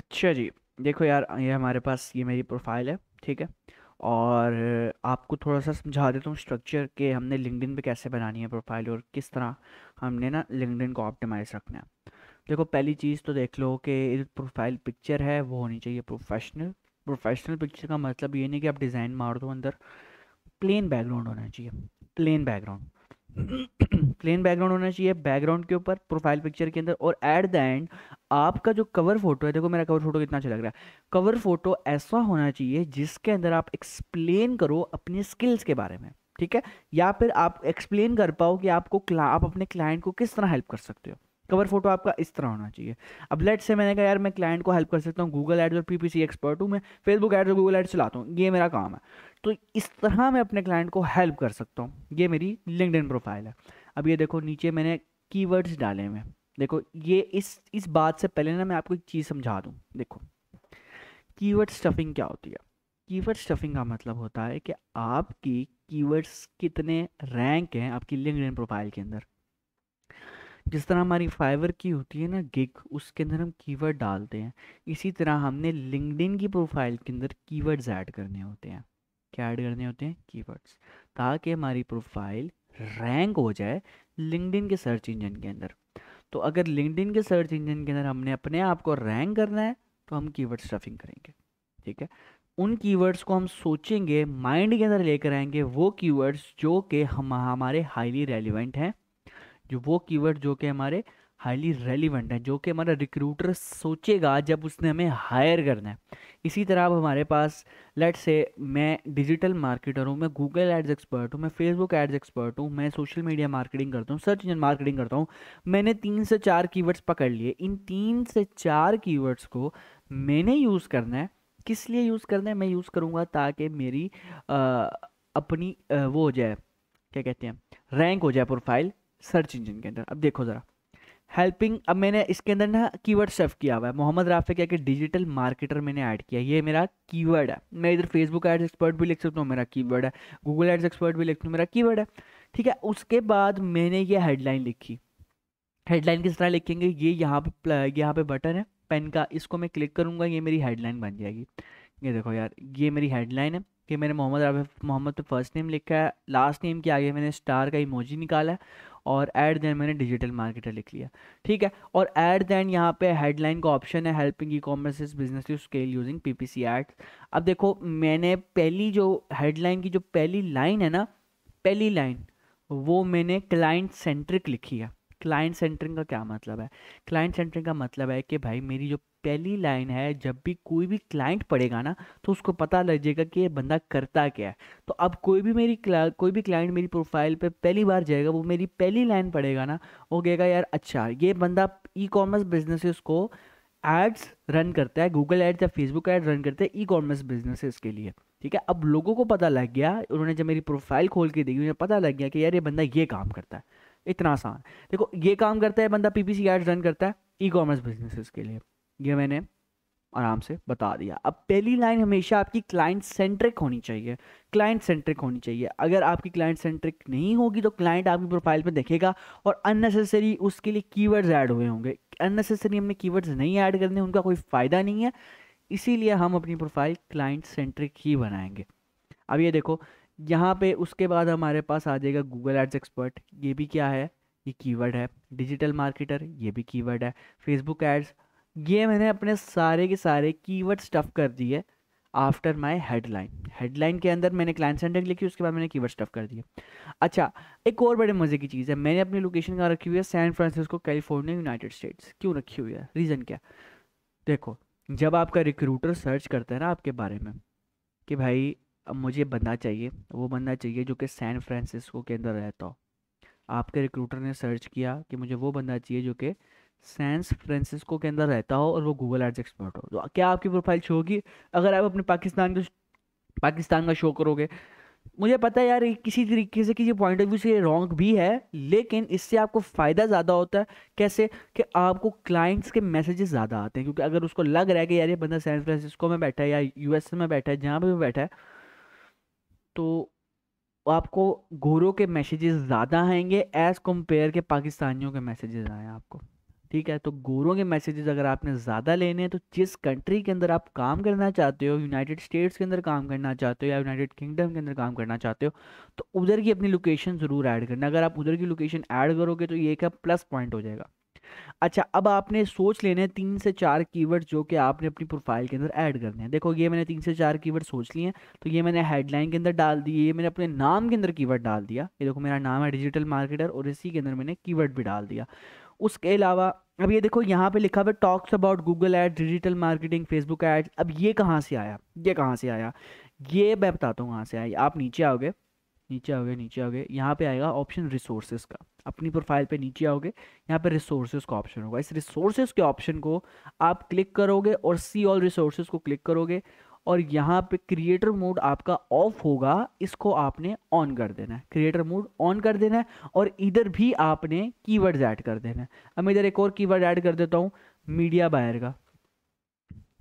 अच्छा जी देखो यार ये हमारे पास ये मेरी प्रोफाइल है ठीक है और आपको थोड़ा सा समझा देता हूँ स्ट्रक्चर के हमने लिंकडिन पे कैसे बनानी है प्रोफाइल और किस तरह हमने ना लिंकडिन को ऑप्टिमाइज़ रखना है देखो पहली चीज़ तो देख लो कि प्रोफाइल पिक्चर है वो होनी चाहिए प्रोफेशनल प्रोफेशनल पिक्चर का मतलब ये नहीं कि आप डिज़ाइन मार दो अंदर प्लेन बैकग्राउंड होना चाहिए प्लेन बैकग्राउंड प्लेन बैकग्राउंड होना चाहिए बैकग्राउंड के ऊपर प्रोफाइल पिक्चर के अंदर और एट द एंड आपका जो कवर फोटो है देखो मेरा कवर फोटो कितना अच्छा लग रहा है कवर फोटो ऐसा होना चाहिए जिसके अंदर आप एक्सप्लेन करो अपने स्किल्स के बारे में ठीक है या फिर आप एक्सप्लेन कर पाओ कि आपको आप अपने क्लाइंट को किस तरह हेल्प कर सकते हो कवर फोटो आपका इस तरह होना चाहिए अब लेट से मैंने कहा यार मैं क्लाइंट को हेल्प कर सकता हूँ गूगल एड्स और पी पी सी एक्सपर्ट हूँ मैं फेसबुक एड्स और गूगल एड्स चलाता हूँ ये मेरा काम है तो इस तरह मैं अपने क्लाइंट को हेल्प कर सकता हूँ ये मेरी लिंकड प्रोफाइल है अब ये देखो नीचे मैंने कीवर्ड्स डाले हुए देखो ये इस इस बात से पहले ना मैं आपको एक चीज़ समझा दूँ देखो कीवर्ड स्टफिंग क्या होती है कीवर्ड स्टफिंग का मतलब होता है कि आपकी कीवर्ड्स कितने रैंक हैं आपकी लिंकड प्रोफाइल के अंदर जिस तरह हमारी फाइवर की होती है ना गिग उसके अंदर हम कीवर्ड डालते हैं इसी तरह हमने लिंकडिन की प्रोफाइल के अंदर कीवर्ड्स ऐड करने होते हैं क्या ऐड करने होते हैं कीवर्ड्स ताकि हमारी प्रोफाइल रैंक हो जाए लिंकडिन के सर्च इंजन के अंदर तो अगर लिंकडिन के सर्च इंजन के अंदर हमने अपने आप को रैंक करना है तो हम कीवर्ड स्टफिंग करेंगे ठीक है उन कीवर्ड्स को हम सोचेंगे माइंड के अंदर लेकर आएंगे वो कीवर्ड्स जो कि हम हमारे हाईली रेलिवेंट हैं जो वो कीवर्ड जो कि हमारे हाईली रेलिवेंट हैं जो कि हमारा रिक्रूटर सोचेगा जब उसने हमें हायर करना है इसी तरह अब हमारे पास लेट से मैं डिजिटल मार्केटर हूँ मैं गूगल एड्स एक्सपर्ट हूँ मैं फेसबुक एड्स एक्सपर्ट हूँ मैं सोशल मीडिया मार्केटिंग करता हूँ सर्च इंजन मार्केटिंग करता हूँ मैंने तीन से चार कीवर्ड्स पकड़ लिए इन तीन से चार कीवर्ड्स को मैंने यूज़ करना है किस लिए यूज़ करना है मैं यूज़ करूँगा ताकि मेरी आ, अपनी आ, वो हो जाए क्या कहते हैं रैंक हो जाए प्रोफाइल सर्च इंजन के अंदर अब देखो ज़रा हेल्पिंग अब मैंने इसके अंदर ना कीवर्ड सर्व किया हुआ है मोहम्मद राफे क्या कि डिजिटल मार्केटर मैंने ऐड किया ये मेरा कीवर्ड है मैं इधर फेसबुक एड्स एक्सपर्ट भी लिख सकता हूँ मेरा कीवर्ड है गूगल एड्स एक्सपर्ट भी लिख सकता हूँ मेरा कीवर्ड है ठीक है उसके बाद मैंने ये हेडलाइन लिखी हेडलाइन किस तरह लिखेंगे ये यहाँ पे यहाँ पे बटन है पेन का इसको मैं क्लिक करूँगा ये मेरी हेडलाइन बन जाएगी ये देखो यार ये मेरी हेडलाइन है कि मैंने मोहम्मद राफे मोहम्मद पे फर्स्ट नेम लिखा है लास्ट नेम के आगे मैंने स्टार का इमोजी निकाला और एट दैन मैंने डिजिटल मार्केटर लिख लिया ठीक है और एट दैन यहाँ पे हेडलाइन का ऑप्शन है helping e commerce is business to scale using P P C ads अब देखो मैंने पहली जो हेडलाइन की जो पहली लाइन है ना पहली लाइन वो मैंने क्लाइंट सेंट्रिक लिखी है क्लाइंट सेंटरिंग का क्या मतलब है क्लाइंट सेंटरिंग का मतलब है कि भाई मेरी जो पहली लाइन है जब भी कोई भी क्लाइंट पढ़ेगा ना तो उसको पता लग जाएगा कि ये बंदा करता क्या है तो अब कोई भी मेरी कोई भी क्लाइंट मेरी प्रोफाइल पे पहली बार जाएगा वो मेरी पहली लाइन पड़ेगा ना वो कहेगा यार अच्छा ये बंदा ई कॉमर्स बिजनेसेस को एड्स रन करता है गूगल एड्स या फेसबुक एड रन करते हैं ई कॉमर्स बिजनेसेस के लिए ठीक है अब लोगों को पता लग गया उन्होंने जब मेरी प्रोफाइल खोल के देखी उन्हें पता लग गया कि यार ये बंदा ये काम करता है इतना आसान देखो ये काम करता है बंदा पीपीसी एड्स रन करता है ई कॉमर्स बिजनेसेस के लिए ये मैंने आराम से बता दिया अब पहली लाइन हमेशा आपकी क्लाइंट सेंट्रिक होनी चाहिए क्लाइंट सेंट्रिक होनी चाहिए अगर आपकी क्लाइंट सेंट्रिक नहीं होगी तो क्लाइंट आपकी प्रोफाइल पे देखेगा और अननेसेसरी उसके लिए कीवर्ड्स ऐड हुए होंगे अननेसेसरी हमने कीवर्ड्स नहीं ऐड करने उनका कोई फ़ायदा नहीं है इसीलिए हम अपनी प्रोफाइल क्लाइंट सेंट्रिक ही बनाएंगे अब ये देखो यहाँ पे उसके बाद हमारे पास आ जाएगा गूगल एड्स एक्सपर्ट ये भी क्या है ये कीवर्ड है डिजिटल मार्केटर ये भी कीवर्ड है फेसबुक एड्स ये मैंने अपने सारे के सारे कीवर्ड स्टफ़ कर दिए आफ्टर माय हेडलाइन हेडलाइन के अंदर मैंने क्लाइंट सेंटर लिखी उसके बाद मैंने कीवर्ड स्टफ़ कर दिए अच्छा एक और बड़े मज़े की चीज़ है मैंने अपनी लोकेशन कहाँ रखी हुई है San Francisco California United States क्यों रखी हुई है रीज़न क्या देखो जब आपका रिक्रूटर सर्च करता है ना आपके बारे में कि भाई अब मुझे बंदा चाहिए वो बंदा चाहिए जो कि सैन फ्रांसिस्को के अंदर रहता हो आपके रिक्रूटर ने सर्च किया कि मुझे वो बंदा चाहिए जो कि सैन फ्रांसिस्को के अंदर रहता हो और वो गूगल एड्स एक्सपर्ट हो तो क्या आपकी प्रोफाइल शो होगी अगर आप अपने पाकिस्तान के पाकिस्तान का शो करोगे मुझे पता है यार किसी तरीके से किसी पॉइंट ऑफ व्यू से रॉन्ग भी है लेकिन इससे आपको फ़ायदा ज़्यादा होता है कैसे कि आपको क्लाइंट्स के मैसेजेस ज़्यादा आते हैं क्योंकि अगर उसको लग रहा है कि यार ये बंदा सैन फ्रांसिस्को में बैठा है या यूएसए में बैठा है जहाँ भी बैठा है तो आपको गोरों के मैसेजेस ज़्यादा आएंगे एज़ कम्पेयर के पाकिस्तानियों के मैसेजेस आए आपको ठीक है तो गोरों के मैसेजेस अगर आपने ज़्यादा लेने हैं तो जिस कंट्री के अंदर आप काम करना चाहते हो यूनाइटेड स्टेट्स के अंदर काम करना चाहते हो या यूनाइटेड किंगडम के अंदर काम करना चाहते हो तो उधर की अपनी लोकेशन ज़रूर ऐड करना अगर आप उधर की लोकेशन ऐड करोगे तो ये एक प्लस पॉइंट हो जाएगा अच्छा अब आपने सोच लेने हैं तीन से चार कीवर्ड जो कि आपने अपनी प्रोफाइल के अंदर ऐड करने हैं देखो ये मैंने तीन से चार कीवर्ड सोच लिए हैं तो ये मैंने हेडलाइन के अंदर डाल दिए ये मैंने अपने नाम के अंदर कीवर्ड डाल दिया ये देखो मेरा नाम है डिजिटल मार्केटर और इसी के अंदर मैंने कीवर्ड भी डाल दिया उसके अलावा अब ये देखो यहाँ पे लिखा हुआ talks about Google ad digital marketing Facebook ad अब ये कहाँ से आया ये कहाँ से आया ये मैं बताता हूँ कहाँ से आया आप नीचे आओगे नीचे आओगे नीचे आओगे यहाँ पे आएगा ऑप्शन रिसोर्सेज का अपनी प्रोफाइल पे नीचे आओगे यहाँ पे रिसोर्सेज का ऑप्शन होगा इस रिसोर्सेज के ऑप्शन को आप क्लिक करोगे और सी ऑल रिसोर्सेज को क्लिक करोगे और यहाँ पे क्रिएटर मोड आपका ऑफ होगा इसको आपने ऑन कर देना है क्रिएटर मोड ऑन कर देना है और इधर भी आपने कीवर्ड्स ऐड कर देना है अब मैं इधर एक और कीवर्ड ऐड कर देता हूँ मीडिया बायर का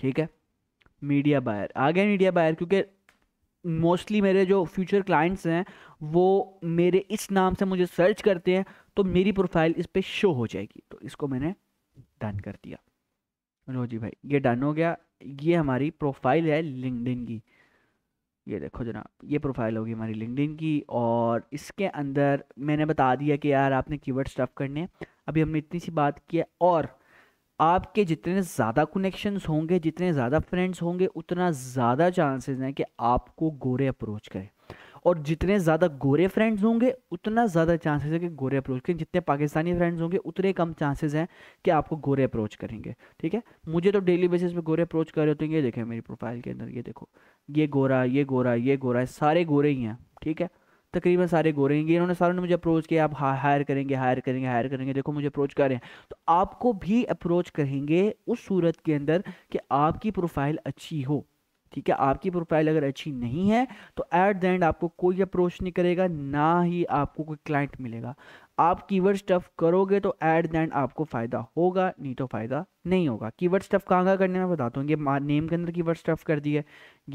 ठीक है मीडिया बायर आ गया मीडिया बायर क्योंकि मोस्टली मेरे जो फ्यूचर क्लाइंट्स हैं वो मेरे इस नाम से मुझे सर्च करते हैं तो मेरी प्रोफाइल इस पर शो हो जाएगी तो इसको मैंने डन कर दिया लो जी भाई ये डन हो गया ये हमारी प्रोफाइल है लिंकडिन की ये देखो जनाब ये प्रोफाइल होगी हमारी लिंकडिन की और इसके अंदर मैंने बता दिया कि यार आपने कीवर्ड स्टफ़ करने अभी हमने इतनी सी बात की है और आपके जितने ज़्यादा कनेक्शंस होंगे जितने ज़्यादा फ्रेंड्स होंगे उतना ज़्यादा चांसेस हैं कि आपको गोरे अप्रोच करें और जितने ज़्यादा गोरे फ्रेंड्स होंगे उतना ज़्यादा चांसेस है कि गोरे अप्रोच करें जितने पाकिस्तानी फ्रेंड्स होंगे उतने कम चांसेस हैं कि आपको गोरे अप्रोच करेंगे ठीक है मुझे तो डेली बेसिस पे गोरे अप्रोच कर रहे होते हैं ये देखें मेरी प्रोफाइल के अंदर ये देखो ये गोरा ये गोरा ये गोरा सारे गोरे ही हैं ठीक है तकरीबन सारे गोरेंगे इन्होंने सारों ने मुझे अप्रोच किया आप हायर करेंगे हायर करेंगे हायर करेंगे देखो मुझे अप्रोच कर रहे हैं तो आपको भी अप्रोच करेंगे उस सूरत के अंदर कि आपकी प्रोफाइल अच्छी हो ठीक है आपकी प्रोफाइल अगर अच्छी नहीं है तो एट द एंड आपको कोई अप्रोच नहीं करेगा ना ही आपको कोई क्लाइंट मिलेगा आप कीवर्ड स्टफ करोगे तो ऐट द एंड आपको फ़ायदा होगा नहीं तो फ़ायदा नहीं होगा कीवर्ड स्टफ कहाँ कहाँ करने में बताता हूँ ये नेम के अंदर कीवर्ड स्टफ कर दिए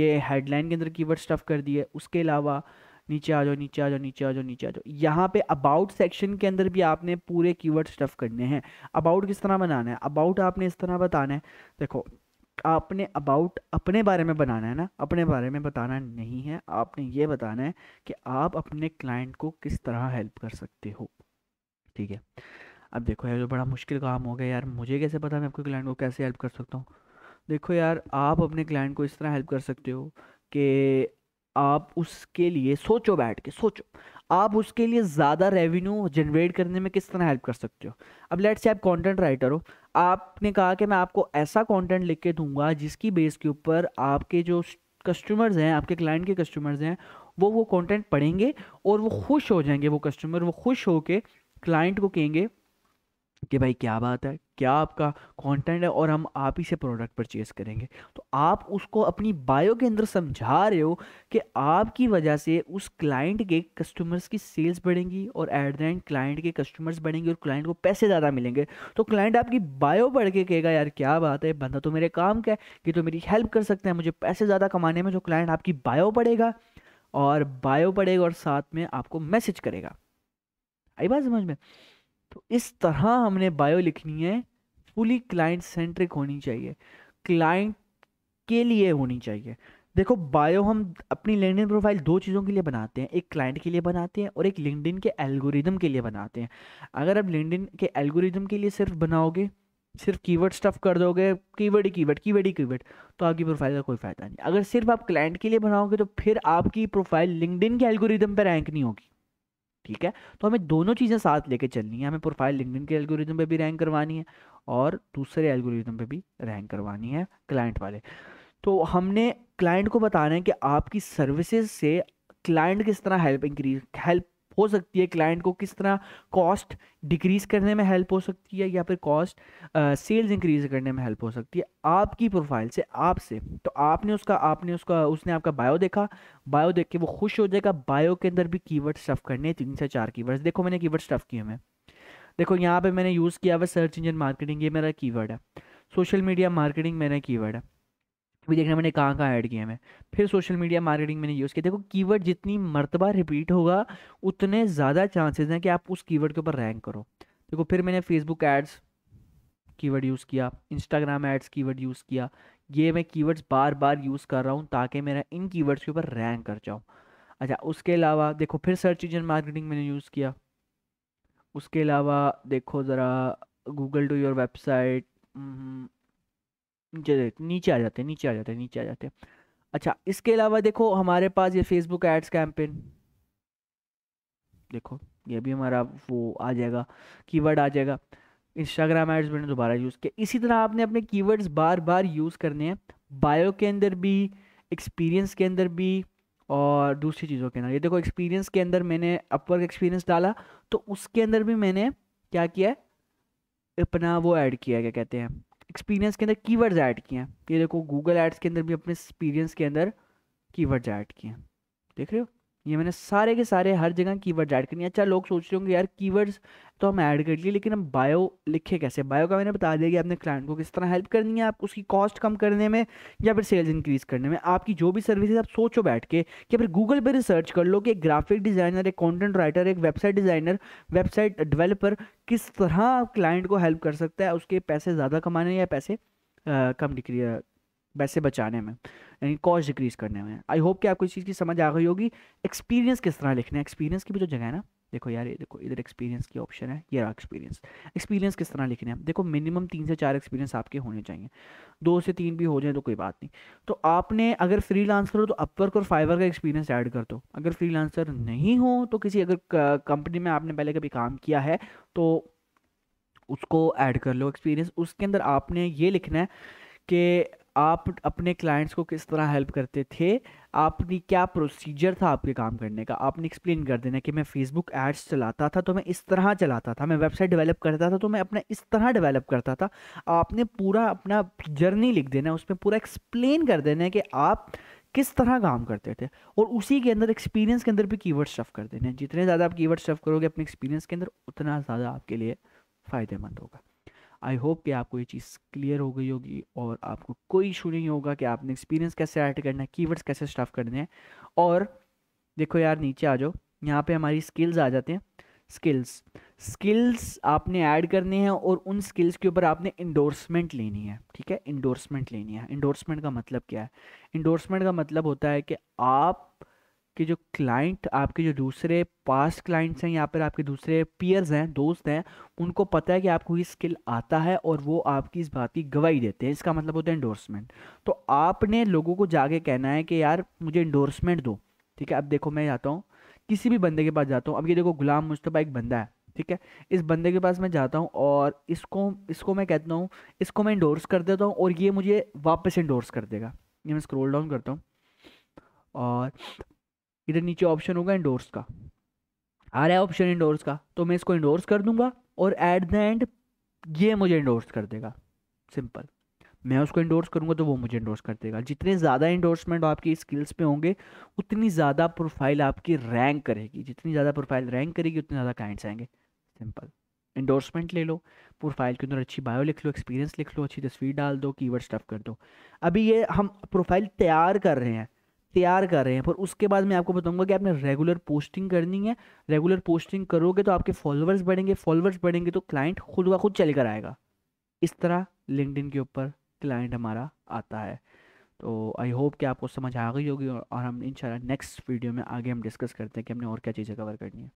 ये हेडलाइन के अंदर कीवर्ड स्टफ कर दिए उसके अलावा नीचे आ जाओ नीचे आ जाओ नीचे आ जाओ नीचे आ जाओ यहाँ पे अबाउट सेक्शन के अंदर भी आपने पूरे कीवर्ड स्टफ करने हैं अबाउट किस तरह बनाना है अबाउट आपने इस तरह बताना है देखो आपने अबाउट अपने बारे में बनाना है ना अपने बारे में बताना नहीं है आपने ये बताना है कि आप अपने क्लाइंट को किस तरह हेल्प कर सकते हो ठीक है अब देखो यार जो बड़ा मुश्किल काम हो गया यार मुझे कैसे पता मैं आपके क्लाइंट को कैसे हेल्प कर सकता हूँ देखो यार आप अपने क्लाइंट को इस तरह हेल्प कर सकते हो कि आप उसके लिए सोचो बैठ के सोचो आप उसके लिए ज़्यादा रेवेन्यू जनरेट करने में किस तरह हेल्प कर सकते हो अब लेट से आप कंटेंट राइटर हो आपने कहा कि मैं आपको ऐसा कंटेंट लिख के दूंगा जिसकी बेस के ऊपर आपके जो कस्टमर्स हैं आपके क्लाइंट के कस्टमर्स हैं वो वो कंटेंट पढ़ेंगे और वो खुश हो जाएंगे वो कस्टमर वो खुश होके क्लाइंट को कहेंगे कि भाई क्या बात है क्या आपका कंटेंट है और हम आप ही से प्रोडक्ट परचेज करेंगे तो आप उसको अपनी बायो के अंदर समझा रहे हो कि आपकी वजह से उस क्लाइंट के कस्टमर्स की सेल्स बढ़ेंगी और एट द एंड क्लाइंट के कस्टमर्स बढ़ेंगे और क्लाइंट को पैसे ज़्यादा मिलेंगे तो क्लाइंट आपकी बायो पढ़ के कहेगा यार क्या बात है बंदा तो मेरे काम का है कि तो मेरी हेल्प कर सकते हैं मुझे पैसे ज़्यादा कमाने में जो क्लाइंट आपकी बायो पढ़ेगा और बायो पढ़ेगा और साथ में आपको मैसेज करेगा आई बात समझ में तो इस तरह हमने बायो लिखनी है फुली क्लाइंट सेंट्रिक होनी चाहिए क्लाइंट के लिए होनी चाहिए देखो बायो हम अपनी लिंकडिन प्रोफाइल दो चीज़ों के लिए बनाते हैं एक क्लाइंट के लिए बनाते हैं और एक लिंकडिन के एल्गोरिदम के लिए बनाते हैं अगर आप लिंकडिन के एल्गोरिदम के लिए सिर्फ बनाओगे सिर्फ कीवर्ड स्टफ कर दोगे कीवर्ड ही कीवर्ड कीवर्ड ही कीवर्ड तो आपकी प्रोफाइल का कोई फ़ायदा नहीं अगर सिर्फ आप क्लाइंट के लिए बनाओगे तो फिर आपकी प्रोफाइल लिंकडिन के एल्गोरिदम पर रैंक नहीं होगी ठीक है तो हमें दोनों चीज़ें साथ लेके चलनी है हमें प्रोफाइल लिंकडिन के एल्गोरिज्म पे भी रैंक करवानी है और दूसरे एल्गोरिज्म पे भी रैंक करवानी है क्लाइंट वाले तो हमने क्लाइंट को बताना है कि आपकी सर्विसेज से क्लाइंट किस तरह हेल्प इंक्रीज हेल्प हो सकती है क्लाइंट को किस तरह कॉस्ट डिक्रीज़ करने में हेल्प हो सकती है या फिर कॉस्ट सेल्स इंक्रीज करने में हेल्प हो सकती है आपकी प्रोफाइल से आपसे तो आपने उसका आपने उसका उसने आपका बायो देखा बायो देख के वो खुश हो जाएगा बायो के अंदर भी कीवर्ड स्टफ़ करने हैं तीन से चार कीवर्ड्स देखो मैंने कीवर्ड स्टफ़ किए मैं देखो यहाँ पर मैंने यूज़ किया हुआ सर्च इंजन मार्केटिंग ये मेरा कीवर्ड है सोशल मीडिया मार्केटिंग मेरा कीवर्ड है अभी देखना मैंने कहाँ कहाँ ऐड किया मैं फिर सोशल मीडिया मार्केटिंग मैंने यूज़ किया देखो कीवर्ड जितनी मरतबा रिपीट होगा उतने ज़्यादा चांसेस हैं कि आप उस कीवर्ड के ऊपर रैंक करो देखो फिर मैंने फेसबुक एड्स कीवर्ड यूज़ किया इंस्टाग्राम एड्स कीवर्ड यूज़ किया ये मैं कीवर्ड्स बार बार यूज़ कर रहा हूँ ताकि मेरा इन कीवर्ड्स के ऊपर रैंक कर जाऊँ अच्छा उसके अलावा देखो फिर सर्च इंजन मार्केटिंग मैंने यूज़ किया उसके अलावा देखो ज़रा गूगल टू योर वेबसाइट नीचे नीचे आ जाते हैं नीचे आ जाते हैं नीचे आ जाते हैं अच्छा इसके अलावा देखो हमारे पास ये फेसबुक एड्स कैंपेन देखो ये भी हमारा वो आ जाएगा कीवर्ड आ जाएगा इंस्टाग्राम एड्स मैंने दोबारा यूज़ किया इसी तरह आपने अपने कीवर्ड्स बार बार यूज़ करने हैं बायो के अंदर भी एक्सपीरियंस के अंदर भी और दूसरी चीज़ों के अंदर ये देखो एक्सपीरियंस के अंदर मैंने अपवर्क एक्सपीरियंस डाला तो उसके अंदर भी मैंने क्या किया है अपना वो ऐड किया क्या कहते हैं एक्सपीरियंस के अंदर कीवर्ड्स ऐड किए हैं ये देखो गूगल एड्स के अंदर भी अपने एक्सपीरियंस के अंदर कीवर्ड्स ऐड किए हैं देख रहे हो ये मैंने सारे के सारे हर जगह कीवर्ड्स ऐड करनी है अच्छा लोग सोच रहे होंगे यार कीवर्ड्स तो हम ऐड कर लिए लेकिन हम बायो लिखे कैसे बायो का मैंने बता दिया कि आपने क्लाइंट को किस तरह हेल्प करनी है आप उसकी कॉस्ट कम करने में या फिर सेल्स इंक्रीज़ करने में आपकी जो भी सर्विसेज आप सोचो बैठ के या फिर गूगल पर रिसर्च कर लो कि एक ग्राफिक डिज़ाइनर एक कॉन्टेंट राइटर एक वेबसाइट डिज़ाइनर वेबसाइट डेवलपर किस तरह क्लाइंट को हेल्प कर सकता है उसके पैसे ज़्यादा कमाने या पैसे कम डिक्री पैसे बचाने में यानी कॉस्ट डिक्रीज करने में आई होप कि आपको इस चीज़ की समझ आ गई होगी एक्सपीरियंस किस तरह लिखना है एक्सपीरियंस की भी जो जगह है ना देखो यार ये देखो इधर एक्सपीरियंस की ऑप्शन है ये रहा एक्सपीरियंस एक्सपीरियंस किस तरह लिखने हैं देखो मिनिमम तीन से चार एक्सपीरियंस आपके होने चाहिए दो से तीन भी हो जाए तो कोई बात नहीं तो आपने अगर फ्री लांस करो तो अपवर्क और फाइवर का एक्सपीरियंस ऐड कर दो अगर फ्री लांसर नहीं हो तो किसी अगर कंपनी में आपने पहले कभी काम किया है तो उसको ऐड कर लो एक्सपीरियंस उसके अंदर आपने ये लिखना है कि आप अपने क्लाइंट्स को किस तरह हेल्प करते थे आपने क्या प्रोसीजर था आपके काम करने का आपने एक्सप्लेन कर देना कि मैं फेसबुक एड्स चलाता था तो मैं इस तरह चलाता था मैं वेबसाइट डेवलप करता था तो मैं अपना इस तरह डेवलप करता था आपने पूरा अपना जर्नी लिख देना उसमें पूरा एक्सप्लेन कर देना है कि आप किस तरह काम करते थे और उसी के अंदर एक्सपीरियंस के अंदर भी कीवर्ड शफ कर देने जितने ज़्यादा आप कीवर्ड शफ करोगे अपने एक्सपीरियंस के अंदर उतना ज़्यादा आपके लिए फ़ायदेमंद होगा आई होप कि आपको ये चीज़ क्लियर हो गई होगी और आपको कोई इशू नहीं होगा कि आपने एक्सपीरियंस कैसे ऐड करना है कीवर्ड्स कैसे स्टफ करने हैं और देखो यार नीचे आ जाओ यहाँ पे हमारी स्किल्स आ जाते हैं स्किल्स स्किल्स आपने ऐड करने हैं और उन स्किल्स के ऊपर आपने इंडोर्समेंट लेनी है ठीक है इंडोर्समेंट लेनी है इंडोर्समेंट का मतलब क्या है इंडोर्समेंट का मतलब होता है कि आप आपके जो क्लाइंट आपके जो दूसरे पास क्लाइंट्स हैं या फिर आपके दूसरे पीयर्स हैं दोस्त हैं उनको पता है कि आपको ये स्किल आता है और वो आपकी इस बात की गवाही देते हैं इसका मतलब होता है इंडोर्समेंट तो आपने लोगों को जाके कहना है कि यार मुझे इंडोर्समेंट दो ठीक है अब देखो मैं जाता हूँ किसी भी बंदे के पास जाता हूँ अब ये देखो गुलाम मुश्तबा एक बंदा है ठीक है इस बंदे के पास मैं जाता हूँ और इसको इसको मैं कहता हूँ इसको मैं इंडोर्स कर देता हूँ और ये मुझे वापस इंडोर्स कर देगा ये मैं स्क्रोल डाउन करता हूँ और इधर नीचे ऑप्शन होगा इंडोर्स का आ रहा है ऑप्शन इंडोर्स का तो मैं इसको इंडोर्स कर दूंगा और एट द एंड ये मुझे इंडोर्स कर देगा सिंपल मैं उसको इंडोर्स करूंगा तो वो मुझे इंडोर्स कर देगा जितने ज़्यादा इंडोर्समेंट आपकी स्किल्स पे होंगे उतनी ज़्यादा प्रोफाइल आपकी रैंक करेगी जितनी ज़्यादा प्रोफाइल रैंक करेगी उतने ज़्यादा क्लाइंट्स आएंगे सिंपल इंडोर्समेंट ले लो प्रोफाइल के अंदर अच्छी बायो लिख लो एक्सपीरियंस लिख लो अच्छी तस्वीर डाल दो कीवर्ड स्टफ कर दो अभी ये हम प्रोफाइल तैयार कर रहे हैं तैयार कर रहे हैं पर उसके बाद मैं आपको बताऊंगा कि आपने रेगुलर पोस्टिंग करनी है रेगुलर पोस्टिंग करोगे तो आपके फॉलोअर्स बढ़ेंगे फॉलोअर्स बढ़ेंगे तो क्लाइंट खुद का खुद चल कर आएगा इस तरह लिंकड के ऊपर क्लाइंट हमारा आता है तो आई होप कि आपको समझ आ गई होगी और हम इन नेक्स्ट वीडियो में आगे हम डिस्कस करते हैं कि हमने और क्या चीज़ें कवर करनी है